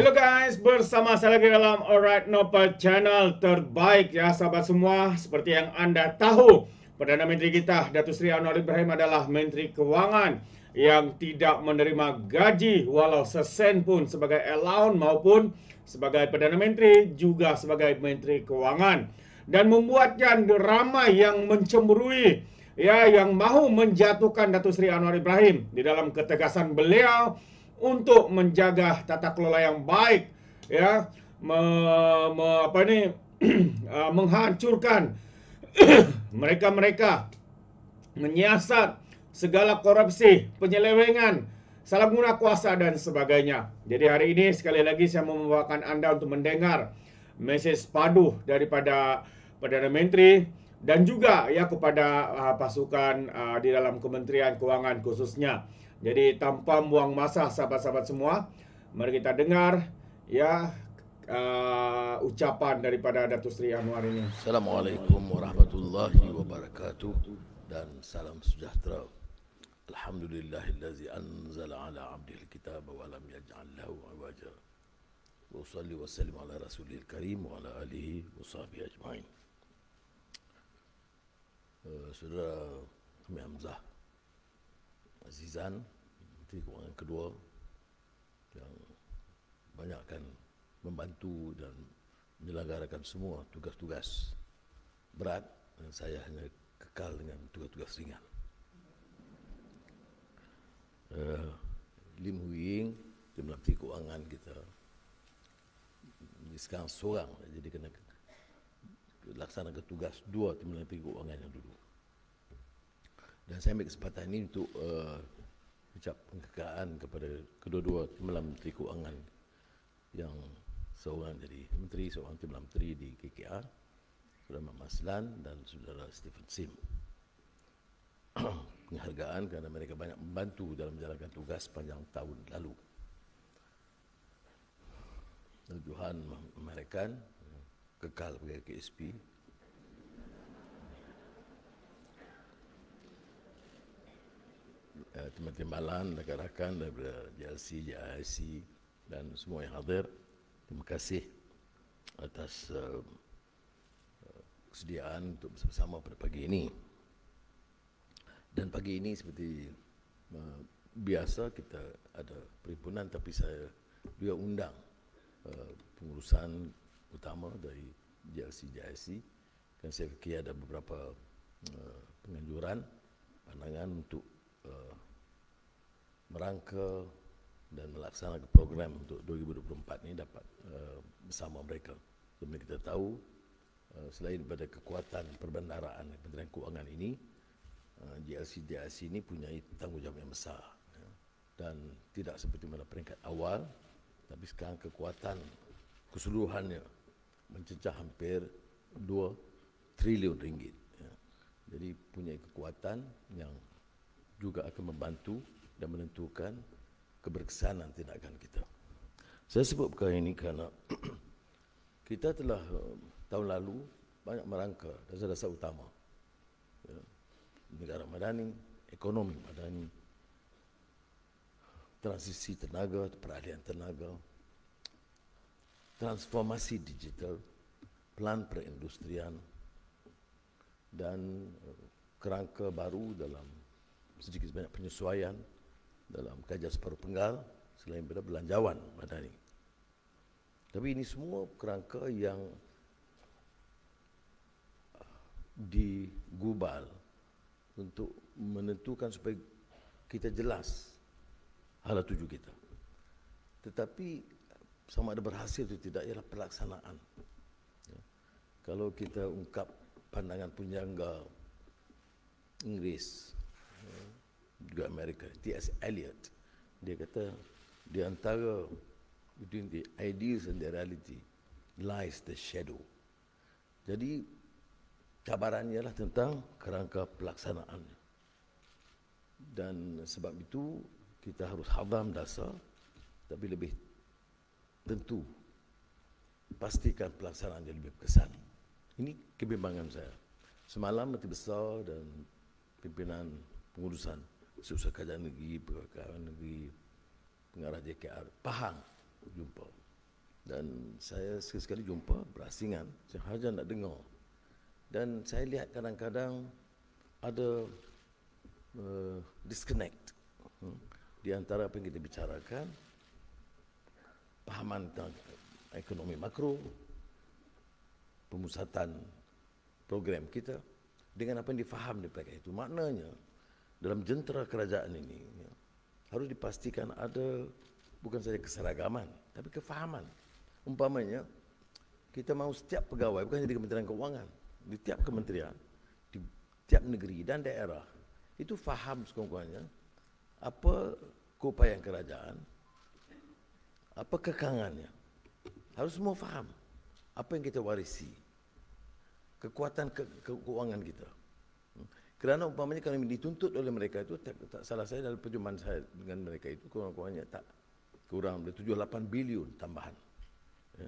Hello guys, bersama saya lagi dalam Alright Nopal channel terbaik ya sahabat semua. Seperti yang anda tahu, Perdana Menteri kita Datuk Seri Anwar Ibrahim adalah Menteri kewangan yang tidak menerima gaji walau sesen pun sebagai allowance maupun sebagai Perdana Menteri juga sebagai Menteri kewangan dan membuatkan ramai yang mencemburui ya yang mahu menjatuhkan Datuk Seri Anwar Ibrahim di dalam ketegasan beliau untuk menjaga tata kelola yang baik ya me, me, apa ini eh, menghancurkan mereka-mereka menyiasat segala korupsi, penyelewengan, salah guna kuasa dan sebagainya. Jadi hari ini sekali lagi saya membawakan Anda untuk mendengar mesej padu daripada Perdana Menteri dan juga ya kepada uh, pasukan uh, di dalam Kementerian Keuangan khususnya. Jadi tanpa buang masa sahabat-sahabat semua, mari kita dengar ya uh, ucapan daripada Datuk Seri Anwar ini. Assalamualaikum warahmatullahi wabarakatuh dan salam sejahtera. Alhamdulillahillazi anzala ala abdihi alkitab wa lam yaj'al lahu awaja. Wa salli wa sallim ala rasulil karim wa ala alihi wa sahbihi ajma'in. Uh, saudara Hamzah Azizan, itu kewangan kedua yang banyak akan membantu dan menyelenggarakan semua tugas-tugas berat dan saya hanya kekal dengan tugas-tugas ringan. Uh, Lim Huying dia melatih kewangan kita sekarang seorang jadi kena laksanakan tugas dua timbulan tiga orang yang dulu. Dan saya ambil kesempatan ini untuk uh, ucap penghargaan kepada kedua-dua Timbalan Menteri Keuangan yang seorang jadi Menteri, seorang Timbalan Menteri di KKR, Saudara Mak Maslan dan Saudara Stephen Sim. penghargaan kerana mereka banyak membantu dalam menjalankan tugas panjang tahun lalu. Tuhan memerikan uh, kekal bagi KSP Eh, timbalan rakan-rakan daripada JLC, JIC dan semua yang hadir. Terima kasih atas eh, eh, kesediaan untuk bersama-sama pada pagi ini. Dan pagi ini seperti biasa kita ada perhimpunan tapi saya juga undang pengurusan utama dari JLC, JIC dan saya fikir ada beberapa penganjuran pandangan untuk uh, merangka dan melaksanakan program untuk 2024 ini dapat uh, bersama mereka. Sebab kita tahu uh, selain pada kekuatan perbendaharaan Kementerian Keuangan ini, eh, GLC-DLC uh, ini punya tanggungjawab yang besar. Ya. Dan tidak seperti mana peringkat awal, tapi sekarang kekuatan keseluruhannya mencecah hampir 2 triliun ringgit. Ya. Jadi punya kekuatan yang juga akan membantu dan menentukan keberkesanan tindakan kita. Saya sebut perkara ini kerana kita telah um, tahun lalu banyak merangka dasar-dasar utama. Ya. Negara madani, ekonomi madani, transisi tenaga, peralihan tenaga, transformasi digital, pelan perindustrian dan um, kerangka baru dalam sedikit banyak penyesuaian dalam kajian separuh penggal selain daripada belanjawan madani. Tapi ini semua kerangka yang uh, digubal untuk menentukan supaya kita jelas hala tuju kita. Tetapi sama ada berhasil atau tidak ialah pelaksanaan. Ya. Kalau kita ungkap pandangan penjangga Inggris ya, juga Amerika, T.S. Eliot dia kata di antara between the ideas and the reality lies the shadow. Jadi cabarannya lah tentang kerangka pelaksanaan. Dan sebab itu kita harus hadam dasar tapi lebih tentu pastikan pelaksanaan dia lebih berkesan. Ini kebimbangan saya. Semalam Menteri Besar dan pimpinan pengurusan Susah kerja negeri, perwakilan negeri, pengarah JKR, Pahang jumpa. Dan saya sekali-sekali jumpa berasingan, saya hanya nak dengar. Dan saya lihat kadang-kadang ada uh, disconnect hmm, di antara apa yang kita bicarakan, pahaman tentang ekonomi makro, pemusatan program kita dengan apa yang difaham di pihak itu. Maknanya dalam jentera kerajaan ini ya, harus dipastikan ada bukan saja keseragaman tapi kefahaman. Umpamanya kita mahu setiap pegawai bukan hanya di Kementerian Keuangan, di tiap kementerian, di tiap negeri dan daerah itu faham sekurang-kurangnya apa keupayaan kerajaan, apa kekangannya. Harus semua faham apa yang kita warisi, kekuatan ke- keuangan kita. Kerana umpamanya kami dituntut oleh mereka itu, tak, tak salah saya dalam perjumpaan saya dengan mereka itu, kurang-kurangnya tak kurang dari tujuh lapan bilion tambahan. Ya.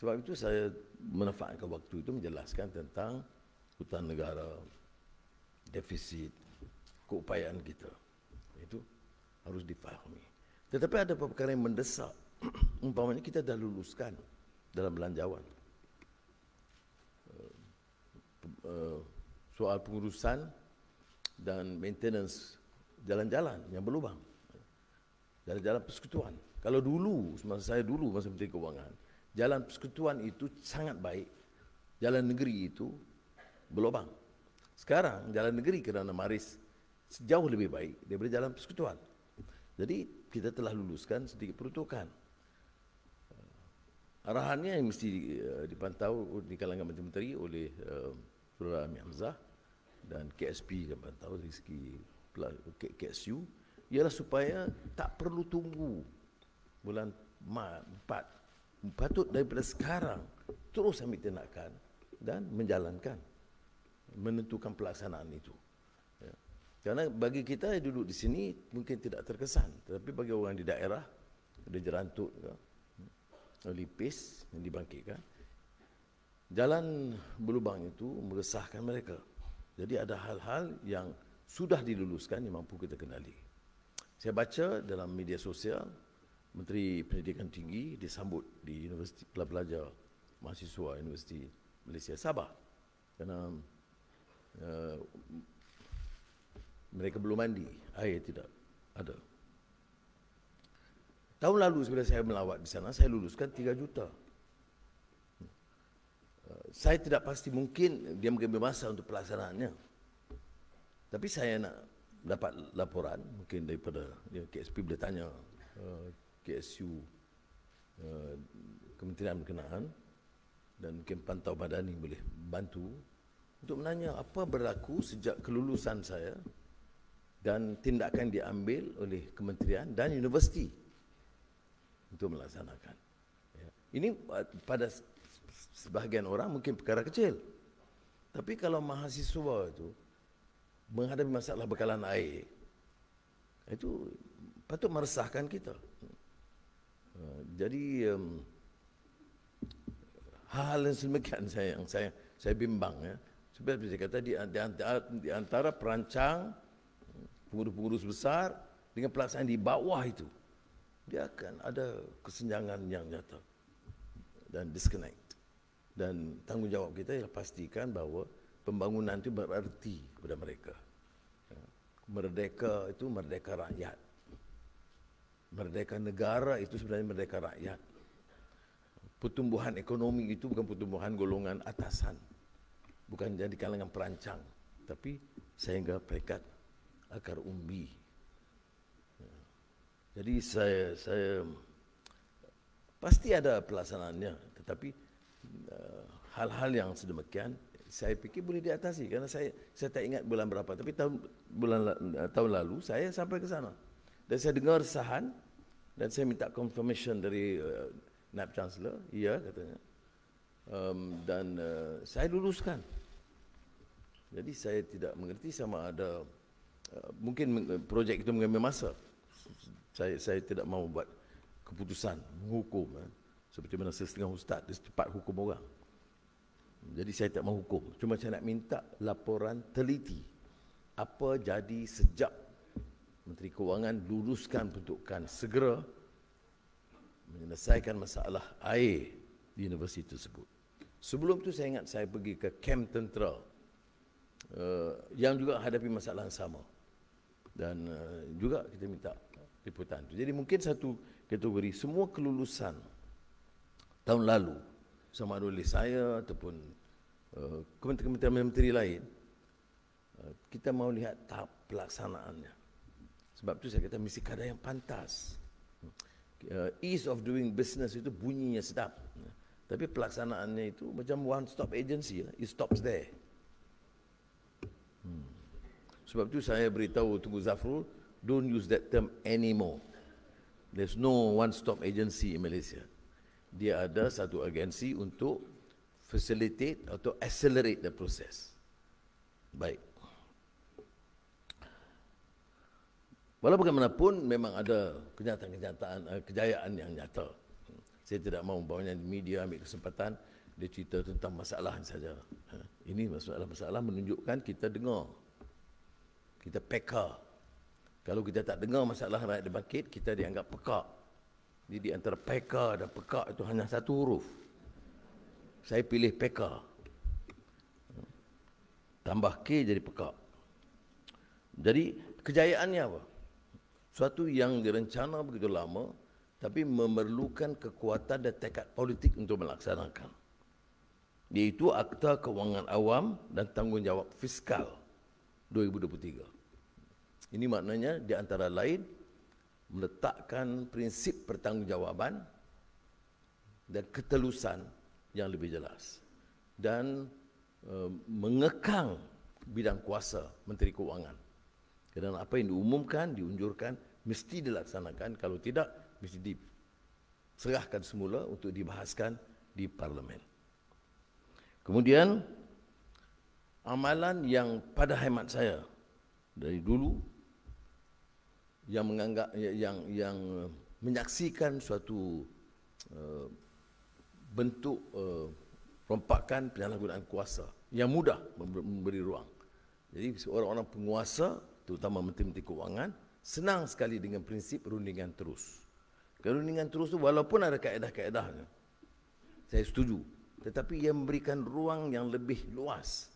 Sebab itu saya menafakkan waktu itu menjelaskan tentang hutan negara, defisit, keupayaan kita. Itu harus difahami. Tetapi ada perkara yang mendesak. umpamanya kita dah luluskan dalam belanjawan. Eh, eh, soal pengurusan dan maintenance jalan-jalan yang berlubang. Jalan-jalan persekutuan. Kalau dulu, masa saya dulu masa Menteri keuangan, jalan persekutuan itu sangat baik. Jalan negeri itu berlubang. Sekarang jalan negeri kerana Maris jauh lebih baik daripada jalan persekutuan. Jadi kita telah luluskan sedikit peruntukan. Arahannya yang mesti eh, dipantau di kalangan Menteri-Menteri oleh Surah eh, Amir Hamzah, dan KSP dapat kan tahu dari segi KSU ialah supaya tak perlu tunggu bulan 4 patut daripada sekarang terus ambil tindakan dan menjalankan menentukan pelaksanaan itu ya. kerana bagi kita yang duduk di sini mungkin tidak terkesan tetapi bagi orang di daerah ada jerantuk, ke ya, lipis yang dibangkitkan jalan berlubang itu meresahkan mereka jadi ada hal-hal yang sudah diluluskan yang mampu kita kenali. Saya baca dalam media sosial, Menteri Pendidikan Tinggi disambut di Universiti Pelajar Mahasiswa Universiti Malaysia Sabah. Kerana uh, mereka belum mandi, air tidak ada. Tahun lalu sebelum saya melawat di sana, saya luluskan 3 juta saya tidak pasti mungkin dia mengambil masa untuk pelaksanaannya. Tapi saya nak dapat laporan mungkin daripada ya, KSP boleh tanya uh, eh, KSU uh, eh, Kementerian Berkenaan dan mungkin pantau badani boleh bantu untuk menanya apa berlaku sejak kelulusan saya dan tindakan diambil oleh kementerian dan universiti untuk melaksanakan. Ya. Ini eh, pada sebahagian orang mungkin perkara kecil. Tapi kalau mahasiswa itu menghadapi masalah bekalan air, itu patut meresahkan kita. Ha, jadi hal hal yang semakin saya yang saya saya bimbang ya. Seperti saya kata di, di, di antara perancang pengurus-pengurus besar dengan pelaksanaan di bawah itu dia akan ada kesenjangan yang nyata dan disconnect dan tanggungjawab kita ialah pastikan bahawa pembangunan itu berarti kepada mereka. Ya. Merdeka itu merdeka rakyat. Merdeka negara itu sebenarnya merdeka rakyat. Pertumbuhan ekonomi itu bukan pertumbuhan golongan atasan. Bukan jadi kalangan perancang. Tapi sehingga pekat akar umbi. Ya. Jadi saya, saya pasti ada pelaksanaannya. Tetapi Eh, hal-hal uh, yang sedemikian saya fikir boleh diatasi karena saya saya tak ingat bulan berapa tapi tahun bulan uh, tahun lalu saya sampai ke sana dan saya dengar sahan dan saya minta confirmation dari uh, eh, NAP Chancellor iya katanya um, dan uh, saya luluskan jadi saya tidak mengerti sama ada uh, mungkin projek itu mengambil masa saya saya tidak mahu buat keputusan menghukum eh. Seperti mana sesetengah ustaz Dia cepat hukum orang Jadi saya tak menghukum Cuma saya nak minta laporan teliti Apa jadi sejak Menteri Kewangan luluskan peruntukan segera menyelesaikan masalah air di universiti tersebut. Sebelum tu saya ingat saya pergi ke Camp Tentera uh, yang juga hadapi masalah yang sama. Dan uh, juga kita minta liputan tu. Jadi mungkin satu kategori semua kelulusan tahun lalu sama ada oleh saya ataupun eh, kementerian-kementerian menteri lain eh, kita mau lihat tahap pelaksanaannya sebab tu saya kata mesti kadar yang pantas eh, ease of doing business itu bunyinya sedap tapi pelaksanaannya itu macam one stop agency it stops there hmm. sebab tu saya beritahu Tunggu Zafrul don't use that term anymore there's no one stop agency in Malaysia dia ada satu agensi untuk facilitate atau accelerate the process. Baik. Walau bagaimanapun memang ada kenyataan-kenyataan uh, kejayaan yang nyata. Saya tidak mahu bawanya di media ambil kesempatan dia cerita tentang masalah saja. Ha, ini masalah-masalah menunjukkan kita dengar. Kita peka. Kalau kita tak dengar masalah rakyat dibangkit, kita dianggap pekak. Jadi di antara peka dan pekak itu hanya satu huruf. Saya pilih peka. Tambah K jadi pekak. Jadi kejayaannya apa? Suatu yang direncana begitu lama tapi memerlukan kekuatan dan tekad politik untuk melaksanakan. Iaitu Akta Kewangan Awam dan Tanggungjawab Fiskal 2023. Ini maknanya di antara lain meletakkan prinsip pertanggungjawaban dan ketelusan yang lebih jelas dan e, mengekang bidang kuasa Menteri Keuangan. Kerana apa yang diumumkan, diunjurkan, mesti dilaksanakan. Kalau tidak, mesti diserahkan semula untuk dibahaskan di Parlemen. Kemudian, amalan yang pada hemat saya dari dulu yang menganggap ya, yang yang menyaksikan suatu uh, bentuk uh, eh, rompakan penyalahgunaan kuasa yang mudah memberi ruang. Jadi seorang-orang penguasa terutama menteri-menteri kewangan senang sekali dengan prinsip rundingan terus. Kalau Kerundingan terus itu walaupun ada kaedah-kaedahnya. Saya setuju. Tetapi ia memberikan ruang yang lebih luas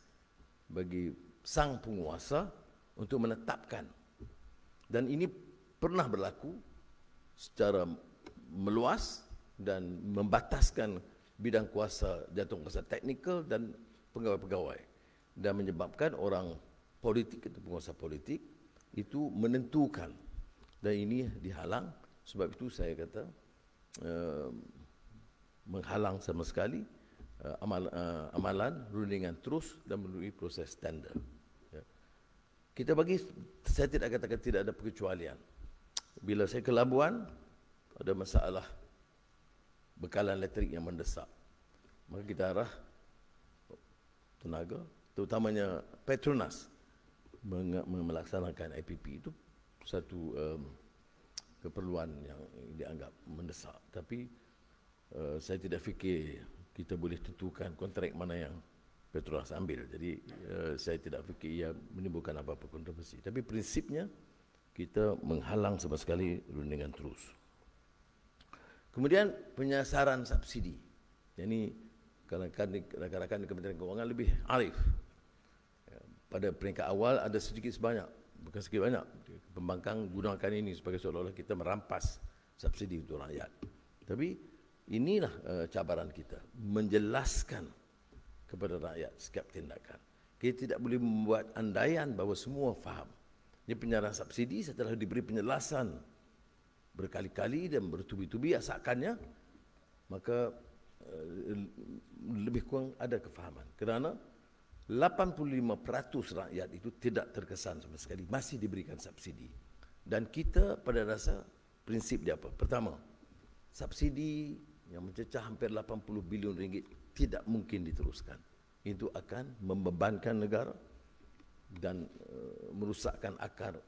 bagi sang penguasa untuk menetapkan dan ini pernah berlaku secara meluas dan membataskan bidang kuasa jantung kuasa teknikal dan pegawai-pegawai dan menyebabkan orang politik atau penguasa politik itu menentukan dan ini dihalang sebab itu saya kata uh, menghalang sama sekali uh, amal, uh, amalan rundingan terus dan melalui proses tender. Kita bagi, saya tidak katakan tidak ada perkecualian. Bila saya ke Labuan, ada masalah bekalan elektrik yang mendesak. Maka kita arah tenaga, terutamanya Petronas melaksanakan IPP itu satu um, keperluan yang dianggap mendesak. Tapi uh, saya tidak fikir kita boleh tentukan kontrak mana yang Petronas ambil. Jadi uh, saya tidak fikir ia menimbulkan apa-apa kontroversi. Tapi prinsipnya kita menghalang sama sekali rundingan terus. Kemudian penyasaran subsidi. Ini rakan-rakan di Kementerian Keuangan lebih arif. Ya, pada peringkat awal ada sedikit sebanyak, bukan sedikit banyak. Pembangkang gunakan ini sebagai seolah-olah kita merampas subsidi untuk rakyat. Tapi inilah eh, cabaran kita. Menjelaskan kepada rakyat setiap tindakan. Kita tidak boleh membuat andaian bahawa semua faham. Ini penyerahan subsidi setelah diberi penjelasan berkali-kali dan bertubi-tubi asakannya, maka eh, lebih kurang ada kefahaman. Kerana 85% rakyat itu tidak terkesan sama sekali, masih diberikan subsidi. Dan kita pada rasa prinsip dia apa? Pertama, subsidi yang mencecah hampir 80 bilion ringgit tidak mungkin diteruskan. Itu akan membebankan negara dan e, merusakkan akar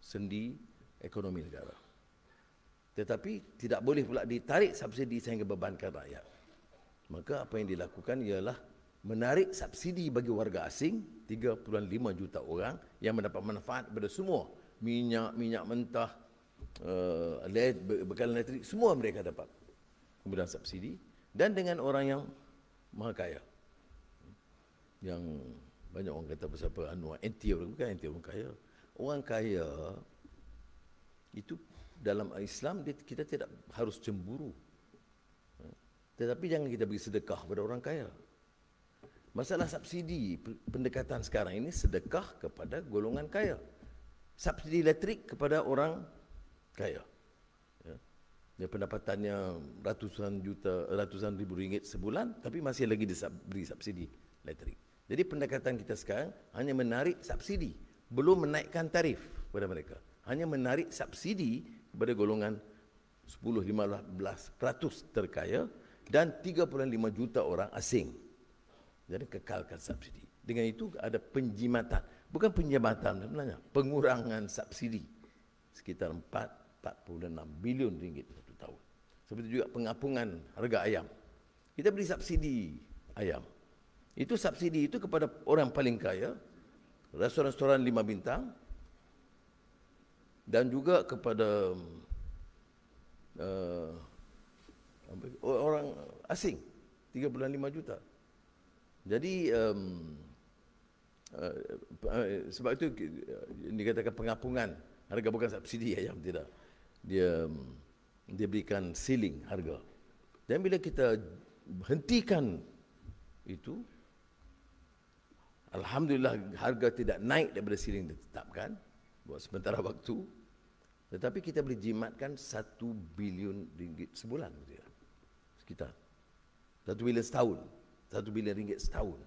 sendi ekonomi negara. Tetapi tidak boleh pula ditarik subsidi sehingga bebankan rakyat. Maka apa yang dilakukan ialah menarik subsidi bagi warga asing 3.5 juta orang yang mendapat manfaat pada semua minyak, minyak mentah, uh, eh, bekalan elektrik, semua mereka dapat kemudian subsidi dan dengan orang yang Maha kaya Yang banyak orang kata pasal apa Anwar Anti orang bukan anti orang kaya Orang kaya Itu dalam Islam kita tidak harus cemburu Tetapi jangan kita beri sedekah kepada orang kaya Masalah subsidi pendekatan sekarang ini sedekah kepada golongan kaya Subsidi elektrik kepada orang kaya dia pendapatannya ratusan juta ratusan ribu ringgit sebulan tapi masih lagi diberi subsidi elektrik. Jadi pendekatan kita sekarang hanya menarik subsidi, belum menaikkan tarif kepada mereka. Hanya menarik subsidi kepada golongan 10-15% terkaya dan 3.5 juta orang asing. Jadi kekalkan subsidi. Dengan itu ada penjimatan. Bukan penjimatan sebenarnya, pengurangan subsidi sekitar 4 46 bilion ringgit. Seperti juga pengapungan harga ayam. Kita beri subsidi ayam. Itu subsidi itu kepada orang paling kaya, restoran-restoran lima bintang dan juga kepada uh, orang asing, 35 juta. Jadi um, uh, sebab itu eh, dikatakan pengapungan harga bukan subsidi ayam tidak. Dia um, dia berikan ceiling harga. Dan bila kita hentikan itu, Alhamdulillah harga tidak naik daripada siling ditetapkan buat sementara waktu. Tetapi kita boleh jimatkan satu bilion ringgit sebulan. Dia. Sekitar. Satu bilion setahun. Satu bilion ringgit setahun.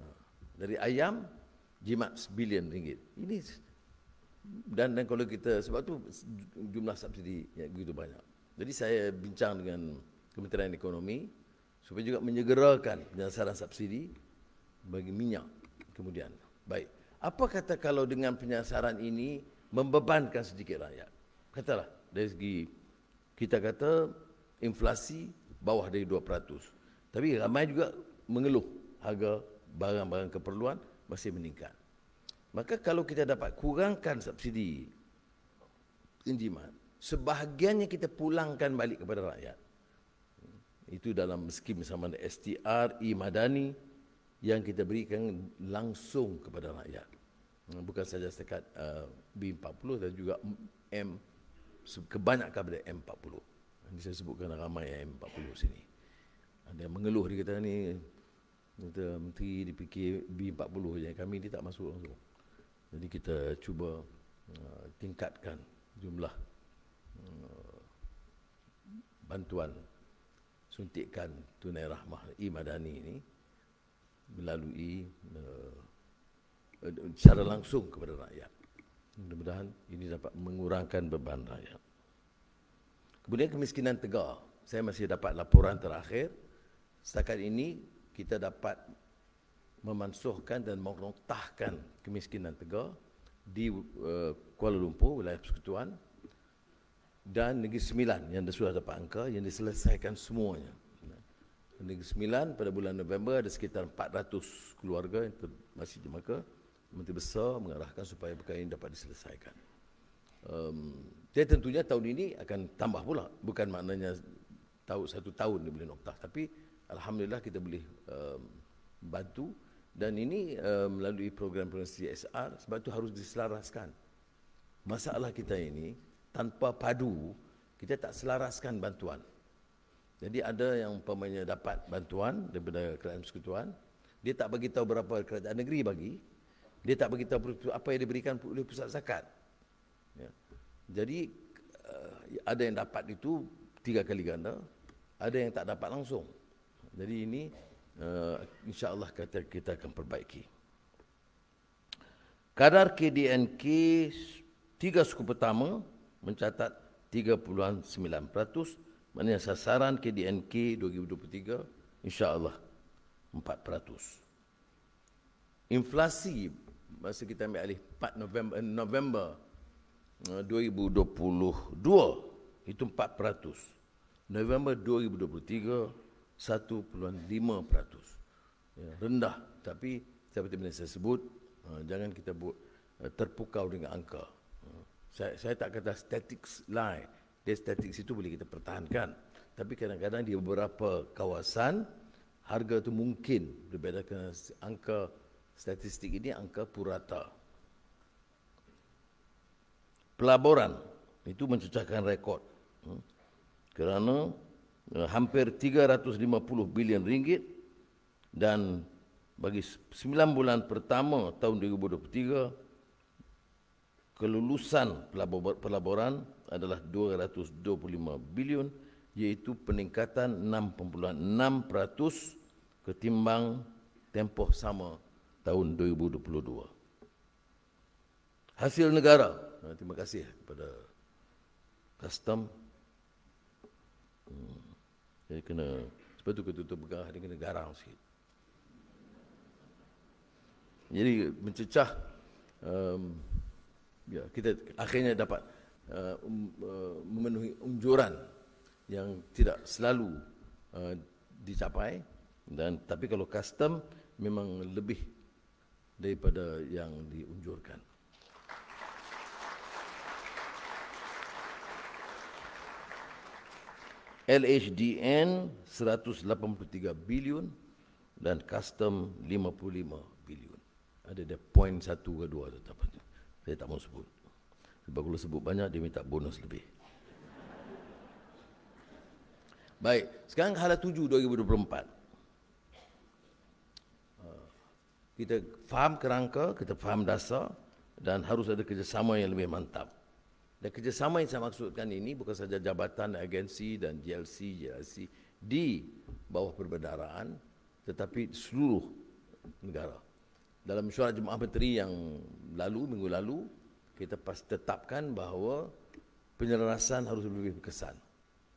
Ha. Dari ayam, jimat sebilion ringgit. Ini dan dan kalau kita sebab tu jumlah subsidi yang begitu banyak. Jadi saya bincang dengan Kementerian Ekonomi supaya juga menyegerakan penyasaran subsidi bagi minyak kemudian. Baik. Apa kata kalau dengan penyasaran ini membebankan sedikit rakyat? Katalah dari segi kita kata inflasi bawah dari 2%. Tapi ramai juga mengeluh harga barang-barang keperluan masih meningkat. Maka kalau kita dapat kurangkan subsidi pinjaman, sebahagiannya kita pulangkan balik kepada rakyat. Itu dalam skim sama ada STR, e-madani yang kita berikan langsung kepada rakyat. Hmm, bukan saja setakat uh, B40 dan juga M kebanyakan pada M40. Ini saya sebutkan ramai yang M40 sini. Ada yang mengeluh dia kata ni menteri dipikir B40 je kami dia tak masuk langsung. Jadi kita cuba uh, tingkatkan jumlah uh, bantuan suntikan tunai rahmah imadani ini melalui uh, secara langsung kepada rakyat. Mudah-mudahan ini dapat mengurangkan beban rakyat. Kemudian kemiskinan tegar. Saya masih dapat laporan terakhir. Setakat ini kita dapat memansuhkan dan merontahkan kemiskinan tegar di eh, Kuala Lumpur, wilayah persekutuan dan Negeri Sembilan yang dah sudah dapat angka yang diselesaikan semuanya. Negeri Sembilan pada bulan November ada sekitar 400 keluarga yang masih di Maka. Menteri Besar mengarahkan supaya perkara ini dapat diselesaikan. Um, dia tentunya tahun ini akan tambah pula. Bukan maknanya tahu satu tahun dia boleh noktah. Tapi Alhamdulillah kita boleh um, bantu dan ini uh, melalui program-program CSR sebab itu harus diselaraskan. Masalah kita ini tanpa padu kita tak selaraskan bantuan. Jadi ada yang umpamanya dapat bantuan daripada kerajaan persekutuan, dia tak bagi tahu berapa kerajaan negeri bagi, dia tak bagi tahu apa yang diberikan oleh pusat zakat. Ya. Jadi uh, ada yang dapat itu tiga kali ganda, ada yang tak dapat langsung. Jadi ini uh, insyaallah kata kita akan perbaiki kadar KDNK tiga suku pertama mencatat 39% maknanya sasaran KDNK 2023 insyaallah 4% inflasi masa kita ambil alih 4 November eh, November 2022 eh, itu 4% November 2023 1.5%. Ya, rendah tapi seperti yang saya sebut uh, jangan kita buat uh, terpukau dengan angka. Uh, saya saya tak kata static line. Dia static situ boleh kita pertahankan. Tapi kadang-kadang di beberapa kawasan harga itu mungkin berbeza kerana angka statistik ini angka purata. Pelaburan itu mencecahkan rekod. Uh, kerana Eh, hampir 350 bilion ringgit dan bagi 9 bulan pertama tahun 2023 kelulusan pelaburan adalah 225 bilion iaitu peningkatan 6.6% ketimbang tempoh sama tahun 2022. Hasil negara. Eh, terima kasih kepada custom dia kena sebab tu ketutup begah dia kena garang sikit. Jadi mencecah um, ya kita akhirnya dapat uh, um, uh, memenuhi umjuran yang tidak selalu uh, dicapai dan tapi kalau custom memang lebih daripada yang diunjurkan. LHDN 183 bilion dan custom 55 bilion. Ada dia point satu ke dua tu tak penting. Saya tak mau sebut. Sebab kalau sebut banyak dia minta bonus lebih. Baik, sekarang hala tuju 2024. Kita faham kerangka, kita faham dasar dan harus ada kerjasama yang lebih mantap. Dan kerjasama yang saya maksudkan ini bukan saja jabatan agensi dan JLC JLC di bawah perbendaharaan tetapi seluruh negara. Dalam mesyuarat Jemaah Menteri yang lalu, minggu lalu, kita pas tetapkan bahawa penyelarasan harus lebih berkesan.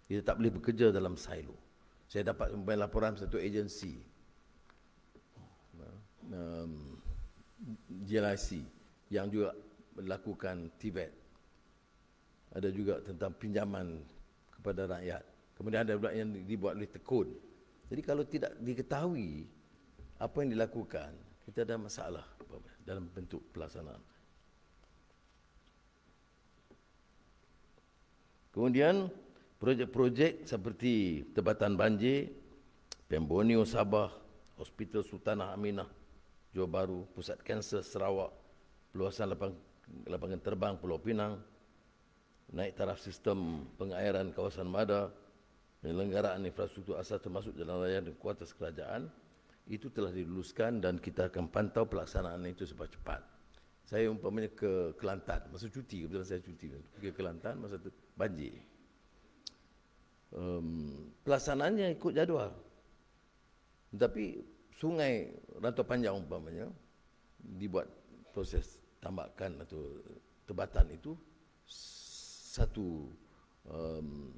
Kita tak boleh bekerja dalam silo. Saya dapat sampai laporan satu agensi um, yang juga melakukan TVET ada juga tentang pinjaman kepada rakyat. Kemudian ada pula yang dibuat oleh tekun. Jadi kalau tidak diketahui apa yang dilakukan, kita ada masalah dalam bentuk pelaksanaan. Kemudian projek-projek seperti tebatan banjir, Pemboneo Sabah, Hospital Sultanah Aminah, Johor Baru, Pusat Kanser Sarawak, Luasan lapangan terbang Pulau Pinang, naik taraf sistem pengairan kawasan MADA, penyelenggaraan infrastruktur asas termasuk jalan raya dan kuartas kerajaan, itu telah diluluskan dan kita akan pantau pelaksanaan itu sebab cepat. Saya umpamanya ke Kelantan, masa cuti, kebetulan saya cuti, ke Kelantan masa itu banjir. Um, pelaksanaannya ikut jadual. Tapi sungai rantau panjang umpamanya dibuat proses tambakan atau tebatan itu satu um,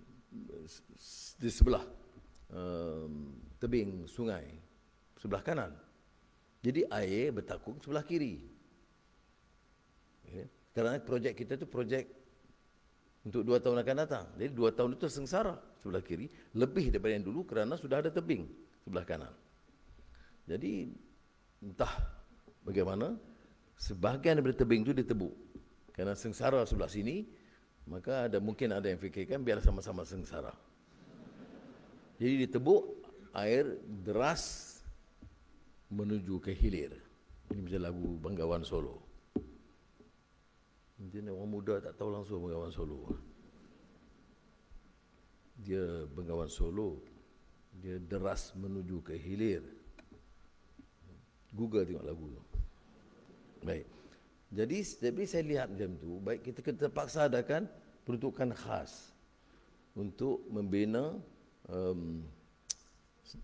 di sebelah um, tebing sungai sebelah kanan. Jadi air bertakung sebelah kiri. Okay. Ya. Kerana projek kita tu projek untuk dua tahun akan datang. Jadi dua tahun itu sengsara sebelah kiri. Lebih daripada yang dulu kerana sudah ada tebing sebelah kanan. Jadi entah bagaimana sebahagian daripada tebing itu ditebuk. Kerana sengsara sebelah sini, maka ada mungkin ada yang fikirkan biar sama-sama sengsara. Jadi ditebuk air deras menuju ke hilir. Ini macam lagu Banggawan Solo. Mungkin orang muda tak tahu langsung Banggawan Solo. Dia Banggawan Solo. Dia deras menuju ke hilir. Google tengok lagu tu. Baik. Jadi tapi saya lihat macam tu, baik kita terpaksa adakan peruntukan khas untuk membina um,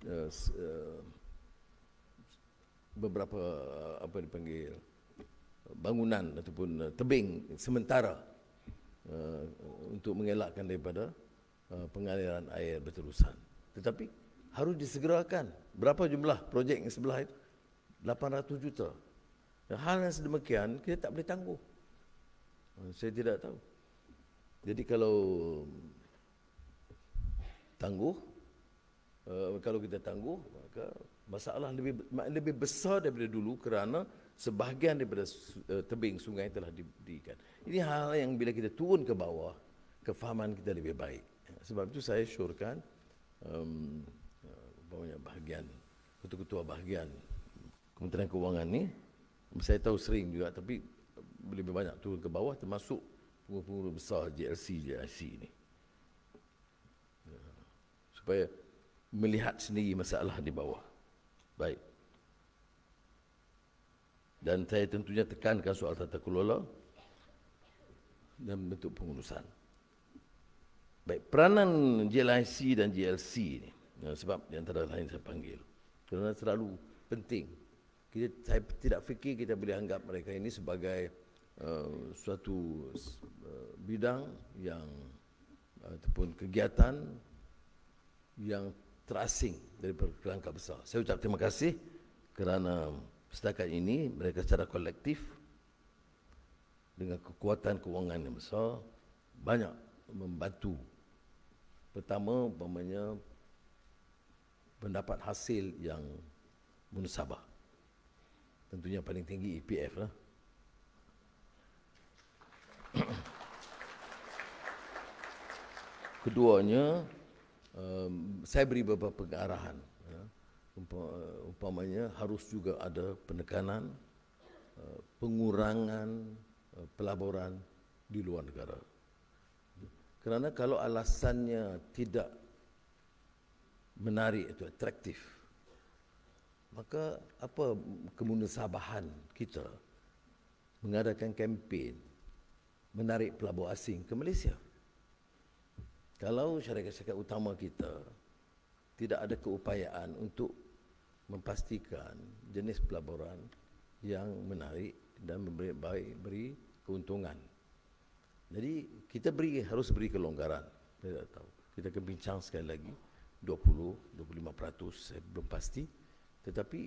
uh, uh, beberapa uh, apa dipanggil bangunan ataupun uh, tebing sementara uh, untuk mengelakkan daripada uh, pengaliran air berterusan. Tetapi harus disegerakan. Berapa jumlah projek yang sebelah itu? 800 juta. Ya, hal yang sedemikian kita tak boleh tangguh. Saya tidak tahu. Jadi kalau tangguh, eh, kalau kita tangguh, maka masalah lebih lebih besar daripada dulu kerana sebahagian daripada eh, tebing sungai telah diberikan. Ini hal yang bila kita turun ke bawah, kefahaman kita lebih baik. Sebab itu saya syorkan eh, um, bahagian, ketua-ketua bahagian Kementerian Keuangan ini saya tahu sering juga tapi lebih banyak turun ke bawah termasuk pengurus-pengurus besar JLC JLC ini ya. supaya melihat sendiri masalah di bawah baik dan saya tentunya tekankan soal tata kelola dan bentuk pengurusan baik peranan JLC dan JLC ini ya, sebab di antara lain saya panggil kerana terlalu penting kita saya tidak fikir kita boleh anggap mereka ini sebagai uh, suatu uh, bidang yang uh, ataupun kegiatan yang terasing dari kerangka besar. Saya ucap terima kasih kerana setakat ini mereka secara kolektif dengan kekuatan kewangan yang besar banyak membantu pertama umpamanya pendapat hasil yang munasabah tentunya yang paling tinggi EPF lah. Keduanya, um, saya beri beberapa pengarahan. Ya. Umpamanya harus juga ada penekanan, uh, pengurangan uh, pelaburan di luar negara. Kerana kalau alasannya tidak menarik, itu atraktif, maka apa kemunasabahan kita mengadakan kempen menarik pelabur asing ke Malaysia? Kalau syarikat-syarikat utama kita tidak ada keupayaan untuk memastikan jenis pelaburan yang menarik dan memberi baik beri keuntungan. Jadi kita beri harus beri kelonggaran. Saya tahu. Kita akan sekali lagi 20 25% saya belum pasti tetapi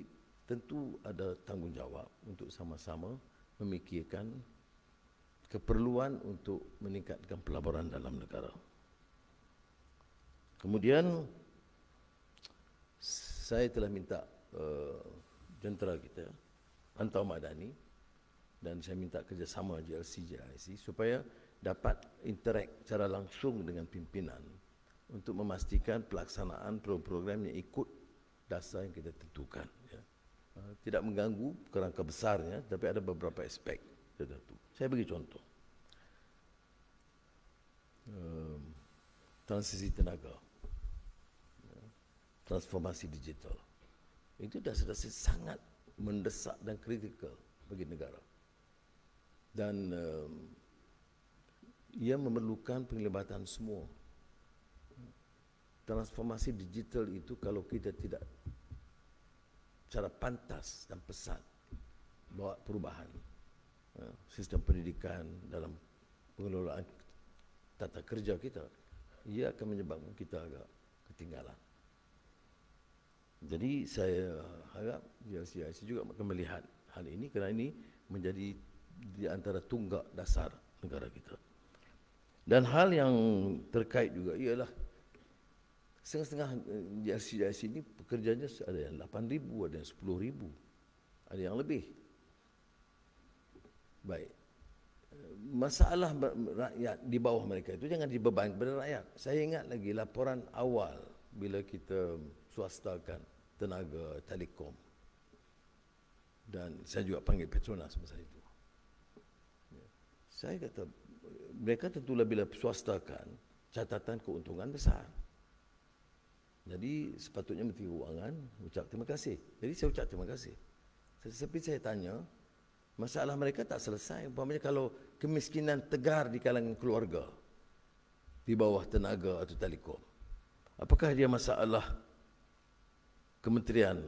tentu ada tanggungjawab untuk sama-sama memikirkan keperluan untuk meningkatkan pelaburan dalam negara. Kemudian saya telah minta uh, jentera kita Antau Madani dan saya minta kerjasama JLC JLC supaya dapat interak secara langsung dengan pimpinan untuk memastikan pelaksanaan program-program yang ikut dasar yang kita tentukan. Ya. Ah, tidak mengganggu kerangka besarnya, tapi ada beberapa aspek tertentu. Saya bagi contoh. Um, transisi tenaga. Ya. Transformasi digital. Itu dasar-dasar sangat mendesak dan kritikal bagi negara. Dan um, ia memerlukan penglibatan semua transformasi digital itu kalau kita tidak cara pantas dan pesat bawa perubahan ya, sistem pendidikan dalam pengelolaan tata kerja kita ia akan menyebabkan kita agak ketinggalan jadi saya harap GLCIC juga akan melihat hal ini kerana ini menjadi di antara tunggak dasar negara kita dan hal yang terkait juga ialah Setengah-setengah JRC-JRC eh, ini pekerjaannya ada yang 8 ribu, ada yang 10 ribu. Ada yang lebih. Baik. Masalah rakyat di bawah mereka itu jangan dibebankan kepada rakyat. Saya ingat lagi laporan awal bila kita swastakan tenaga telekom dan saya juga panggil Petronas masa itu. Ya. Saya kata mereka tentulah bila swastakan catatan keuntungan besar. Jadi sepatutnya Menteri Keuangan ucap terima kasih. Jadi saya ucap terima kasih. Tetapi saya tanya, masalah mereka tak selesai. Umpamanya kalau kemiskinan tegar di kalangan keluarga di bawah tenaga atau telekom. Apakah dia masalah kementerian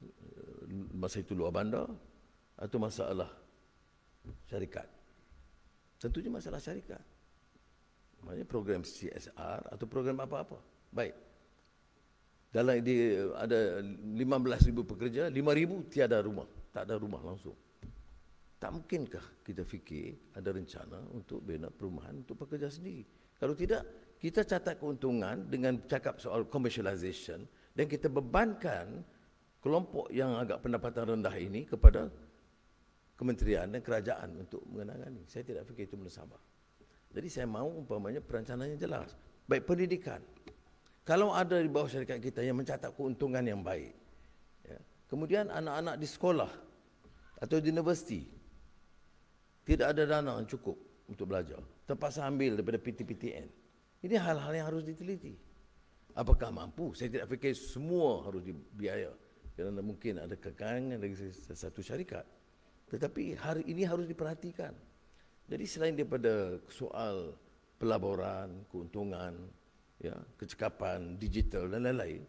eh, masa itu luar bandar atau masalah syarikat? Tentunya masalah syarikat maknanya program CSR atau program apa-apa. Baik. Dalam di ada 15,000 pekerja, 5,000 tiada rumah, tak ada rumah langsung. Tak mungkinkah kita fikir ada rencana untuk bina perumahan untuk pekerja sendiri? Kalau tidak, kita catat keuntungan dengan cakap soal commercialisation dan kita bebankan kelompok yang agak pendapatan rendah ini kepada kementerian dan kerajaan untuk menangani. Saya tidak fikir itu menesabah. Jadi saya mahu umpamanya perancangannya jelas. Baik pendidikan. Kalau ada di bawah syarikat kita yang mencatat keuntungan yang baik. Ya. Kemudian anak-anak di sekolah atau di universiti tidak ada dana yang cukup untuk belajar. Terpaksa ambil daripada PTPTN. Ini hal-hal yang harus diteliti. Apakah mampu? Saya tidak fikir semua harus dibiaya. Kerana mungkin ada kekangan dari satu syarikat. Tetapi hari ini harus diperhatikan. Jadi selain daripada soal pelaburan, keuntungan, ya, kecekapan digital dan lain-lain,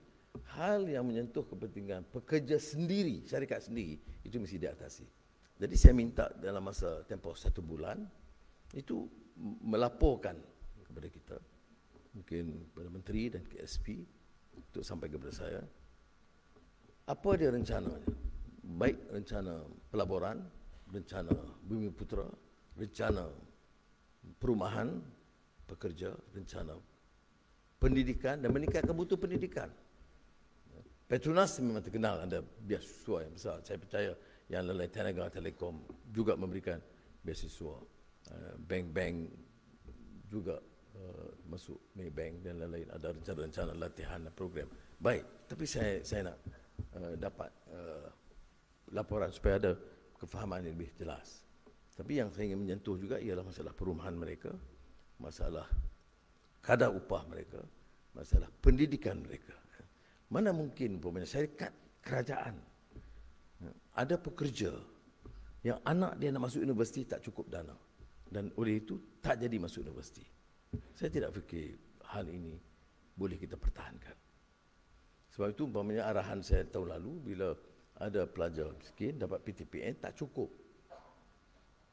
hal yang menyentuh kepentingan pekerja sendiri, syarikat sendiri, itu mesti diatasi. Jadi saya minta dalam masa tempoh satu bulan, itu melaporkan kepada kita, mungkin kepada Menteri dan KSP, untuk sampai kepada saya, apa dia rencananya? Baik rencana pelaburan, rencana Bumi Putera, rencana perumahan pekerja, rencana pendidikan dan meningkatkan mutu pendidikan. Petronas memang terkenal ada biasiswa yang besar. Saya percaya yang lain tenaga telekom juga memberikan biasiswa. Eh, bank-bank juga eh, masuk Maybank dan lain-lain ada rencana-rencana latihan dan program. Baik, tapi saya saya nak eh, dapat laporan supaya ada kefahaman yang lebih jelas. Tapi yang saya ingin menyentuh juga ialah masalah perumahan mereka, masalah kadar upah mereka, masalah pendidikan mereka. Mana mungkin pemain syarikat kerajaan ada pekerja yang anak dia nak masuk universiti tak cukup dana dan oleh itu tak jadi masuk universiti. Saya tidak fikir hal ini boleh kita pertahankan. Sebab itu umpamanya arahan saya tahun lalu bila ada pelajar miskin dapat PTPN tak cukup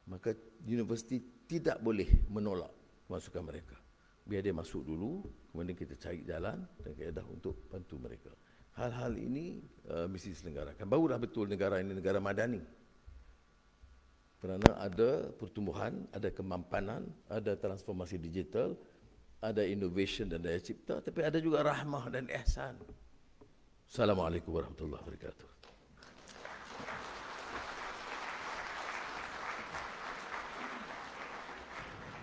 maka universiti tidak boleh menolak masukan mereka. Biar dia masuk dulu, kemudian kita cari jalan dan keadaan untuk bantu mereka. Hal-hal ini uh, mesti diselenggarakan. Barulah betul negara ini negara madani. Kerana ada pertumbuhan, ada kemampanan, ada transformasi digital, ada inovasi dan daya cipta, tapi ada juga rahmah dan ihsan. Assalamualaikum warahmatullahi wabarakatuh.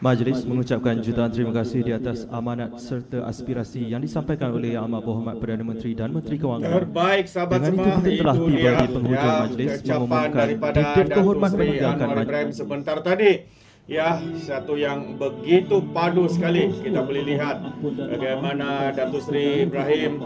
Majlis mengucapkan jutaan terima kasih di atas amanat serta aspirasi yang disampaikan oleh Yang Amat Berhormat Perdana Menteri dan Menteri Kewangan. Terbaik sahabat Dengan semua. Dengan itu telah tiba di penghujung majlis mengumumkan Dekir Kehormat meninggalkan majlis. Sebentar tadi. Ya, satu yang begitu padu sekali kita boleh lihat bagaimana Datuk Seri Ibrahim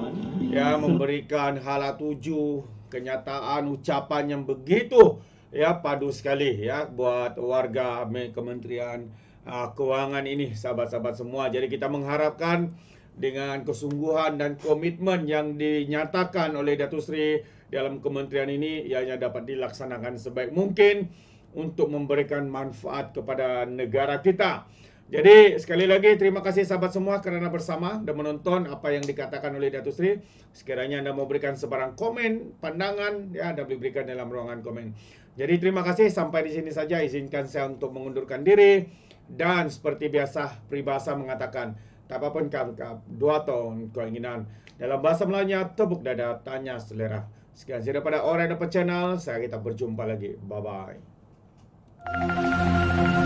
ya memberikan hala tuju kenyataan ucapan yang begitu ya padu sekali ya buat warga Kementerian uh, kewangan ini sahabat-sahabat semua. Jadi kita mengharapkan dengan kesungguhan dan komitmen yang dinyatakan oleh Datuk Seri dalam kementerian ini ianya dapat dilaksanakan sebaik mungkin untuk memberikan manfaat kepada negara kita. Jadi sekali lagi terima kasih sahabat semua kerana bersama dan menonton apa yang dikatakan oleh Datuk Seri. Sekiranya anda mau berikan sebarang komen, pandangan, ya anda boleh berikan dalam ruangan komen. Jadi terima kasih sampai di sini saja. Izinkan saya untuk mengundurkan diri. Dan seperti biasa, peribahasa mengatakan, tak apa pun kap-kap, dua tahun keinginan. Dalam bahasa Melayunya, tepuk dada, tanya selera. Sekian saja daripada orang yang dapat channel, saya kita berjumpa lagi. Bye-bye.